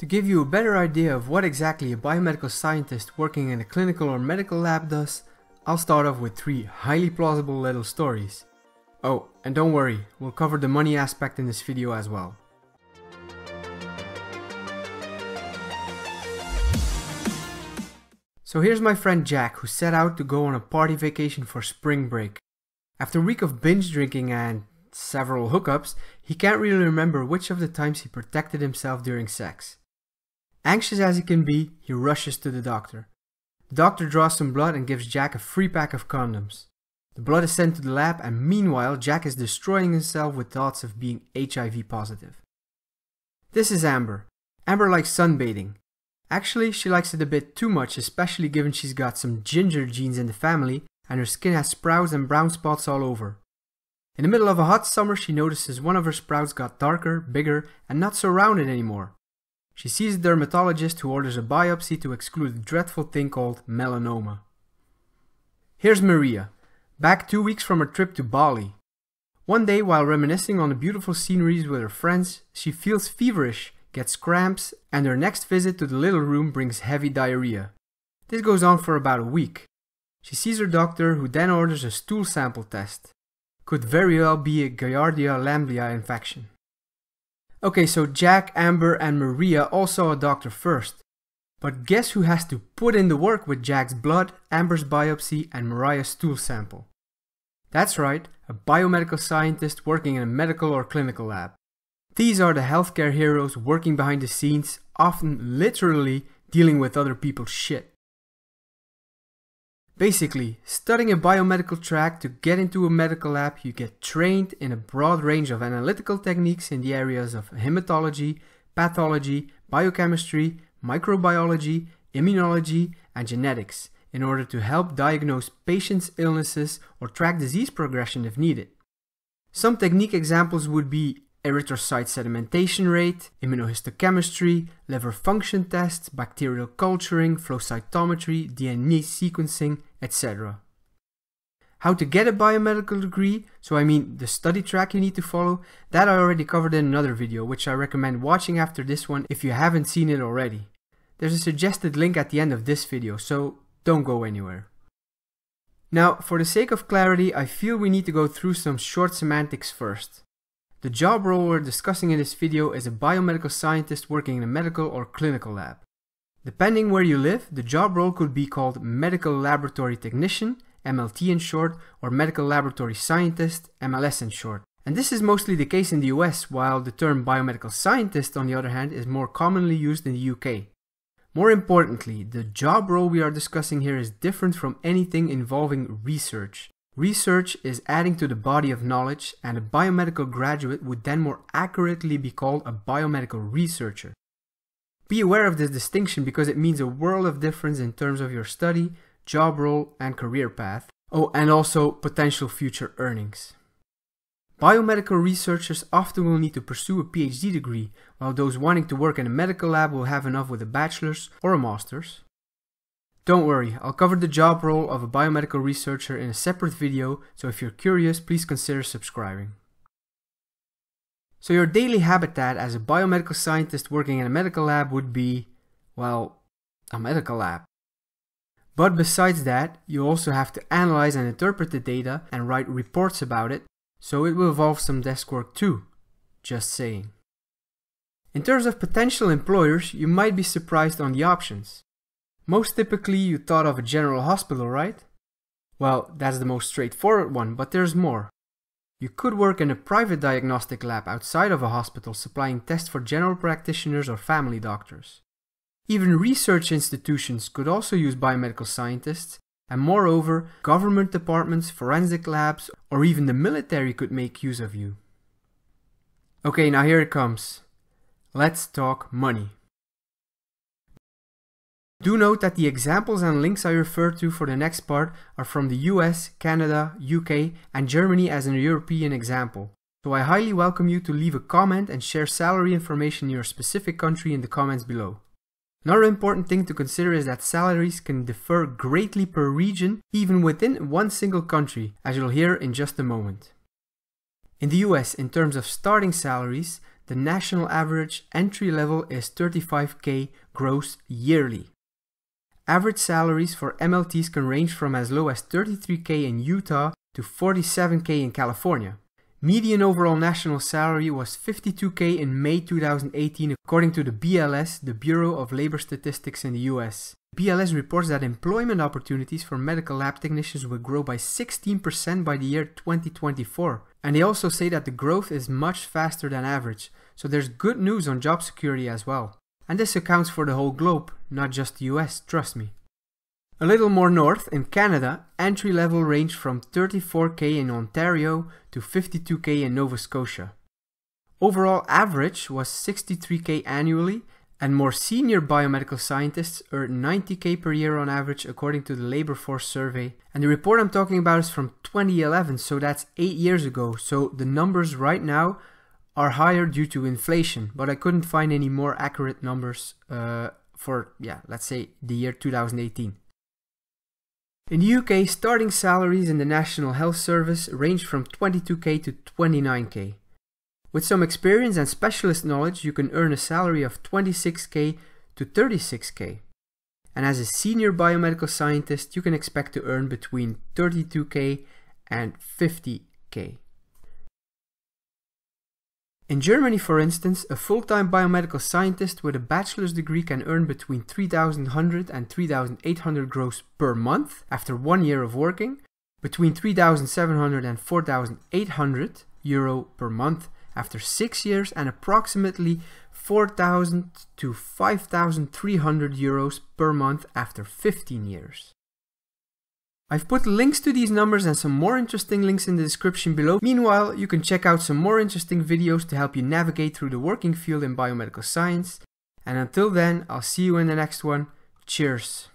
To give you a better idea of what exactly a biomedical scientist working in a clinical or medical lab does, I'll start off with three highly plausible little stories. Oh, and don't worry, we'll cover the money aspect in this video as well. So here's my friend Jack who set out to go on a party vacation for spring break. After a week of binge drinking and several hookups, he can't really remember which of the times he protected himself during sex. Anxious as he can be, he rushes to the doctor. The doctor draws some blood and gives Jack a free pack of condoms. The blood is sent to the lab and meanwhile Jack is destroying himself with thoughts of being HIV positive. This is Amber. Amber likes sunbathing. Actually, she likes it a bit too much, especially given she's got some ginger genes in the family and her skin has sprouts and brown spots all over. In the middle of a hot summer, she notices one of her sprouts got darker, bigger, and not so rounded anymore. She sees a dermatologist who orders a biopsy to exclude a dreadful thing called melanoma. Here's Maria, back two weeks from her trip to Bali. One day, while reminiscing on the beautiful sceneries with her friends, she feels feverish, gets cramps, and her next visit to the little room brings heavy diarrhea. This goes on for about a week. She sees her doctor, who then orders a stool sample test. Could very well be a Giardia lamblia infection. Okay, so Jack, Amber and Maria all saw a doctor first. But guess who has to put in the work with Jack's blood, Amber's biopsy and Maria's stool sample? That's right, a biomedical scientist working in a medical or clinical lab. These are the healthcare heroes working behind the scenes, often literally dealing with other people's shit. Basically, studying a biomedical track to get into a medical lab, you get trained in a broad range of analytical techniques in the areas of hematology, pathology, biochemistry, microbiology, immunology, and genetics in order to help diagnose patients' illnesses or track disease progression if needed. Some technique examples would be erythrocyte sedimentation rate, immunohistochemistry, liver function tests, bacterial culturing, flow cytometry, DNA sequencing, etc. How to get a biomedical degree, so I mean the study track you need to follow, that I already covered in another video which I recommend watching after this one if you haven't seen it already. There's a suggested link at the end of this video, so don't go anywhere. Now, for the sake of clarity, I feel we need to go through some short semantics first. The job role we're discussing in this video is a biomedical scientist working in a medical or clinical lab. Depending where you live, the job role could be called Medical Laboratory Technician, MLT in short, or Medical Laboratory Scientist, MLS in short. And this is mostly the case in the US, while the term biomedical scientist, on the other hand, is more commonly used in the UK. More importantly, the job role we are discussing here is different from anything involving research. Research is adding to the body of knowledge, and a biomedical graduate would then more accurately be called a biomedical researcher. Be aware of this distinction because it means a world of difference in terms of your study, job role, and career path. Oh, and also potential future earnings. Biomedical researchers often will need to pursue a PhD degree, while those wanting to work in a medical lab will have enough with a bachelor's or a master's. Don't worry, I'll cover the job role of a biomedical researcher in a separate video, so if you're curious, please consider subscribing. So your daily habitat as a biomedical scientist working in a medical lab would be, well, a medical lab. But besides that, you also have to analyze and interpret the data and write reports about it, so it will involve some desk work too. Just saying. In terms of potential employers, you might be surprised on the options. Most typically you thought of a general hospital, right? Well, that's the most straightforward one, but there's more. You could work in a private diagnostic lab outside of a hospital supplying tests for general practitioners or family doctors. Even research institutions could also use biomedical scientists, and moreover, government departments, forensic labs, or even the military could make use of you. Okay, now here it comes. Let's talk money. Do note that the examples and links I refer to for the next part are from the US, Canada, UK and Germany as an European example. So I highly welcome you to leave a comment and share salary information in your specific country in the comments below. Another important thing to consider is that salaries can differ greatly per region, even within one single country, as you'll hear in just a moment. In the US, in terms of starting salaries, the national average entry level is 35k gross yearly. Average salaries for MLTs can range from as low as 33k in Utah to 47k in California. Median overall national salary was 52k in May 2018 according to the BLS, the Bureau of Labor Statistics in the US. BLS reports that employment opportunities for medical lab technicians will grow by 16% by the year 2024. And they also say that the growth is much faster than average, so there's good news on job security as well and this accounts for the whole globe, not just the US, trust me. A little more north, in Canada, entry level ranged from 34k in Ontario to 52k in Nova Scotia. Overall average was 63k annually, and more senior biomedical scientists earn 90k per year on average according to the labor force survey. And the report I'm talking about is from 2011, so that's 8 years ago, so the numbers right now are higher due to inflation, but I couldn't find any more accurate numbers uh, for, yeah, let's say the year 2018. In the UK, starting salaries in the National Health Service range from 22k to 29k. With some experience and specialist knowledge, you can earn a salary of 26k to 36k. And as a senior biomedical scientist, you can expect to earn between 32k and 50k. In Germany, for instance, a full-time biomedical scientist with a bachelor's degree can earn between 3,100 and 3,800 gross per month after one year of working, between 3,700 and 4,800 euro per month after six years, and approximately 4,000 to 5,300 euros per month after 15 years. I've put links to these numbers and some more interesting links in the description below. Meanwhile, you can check out some more interesting videos to help you navigate through the working field in biomedical science. And until then, I'll see you in the next one. Cheers!